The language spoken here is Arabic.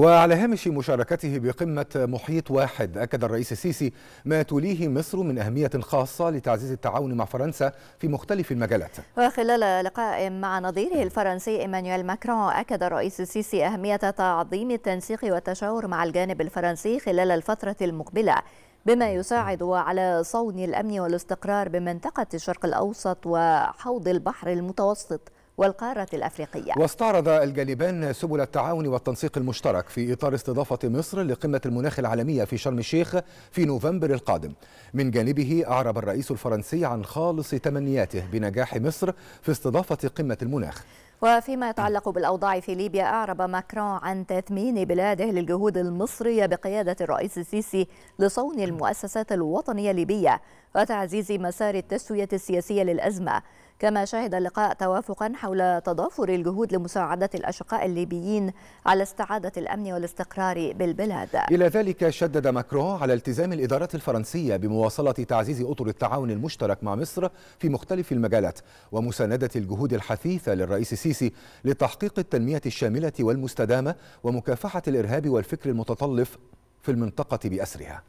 وعلى هامش مشاركته بقمة محيط واحد أكد الرئيس السيسي ما توليه مصر من أهمية خاصة لتعزيز التعاون مع فرنسا في مختلف المجالات وخلال لقاء مع نظيره الفرنسي إيمانويل ماكرون أكد الرئيس السيسي أهمية تعظيم التنسيق والتشاور مع الجانب الفرنسي خلال الفترة المقبلة بما يساعد على صون الأمن والاستقرار بمنطقة الشرق الأوسط وحوض البحر المتوسط والقارة الأفريقية واستعرض الجانبان سبل التعاون والتنسيق المشترك في إطار استضافة مصر لقمة المناخ العالمية في شرم الشيخ في نوفمبر القادم من جانبه أعرب الرئيس الفرنسي عن خالص تمنياته بنجاح مصر في استضافة قمة المناخ وفيما يتعلق بالأوضاع في ليبيا أعرب ماكرون عن تثمين بلاده للجهود المصرية بقيادة الرئيس السيسي لصون المؤسسات الوطنية الليبية وتعزيز مسار التسوية السياسية للأزمة كما شهد اللقاء توافقا حول تضافر الجهود لمساعدة الأشقاء الليبيين على استعادة الأمن والاستقرار بالبلاد إلى ذلك شدد ماكرون على التزام الإدارة الفرنسية بمواصلة تعزيز أطر التعاون المشترك مع مصر في مختلف المجالات ومساندة الجهود الحثيثة للرئيس السيسي السيسي لتحقيق التنمية الشاملة والمستدامة ومكافحة الإرهاب والفكر المتطرف في المنطقة بأسرها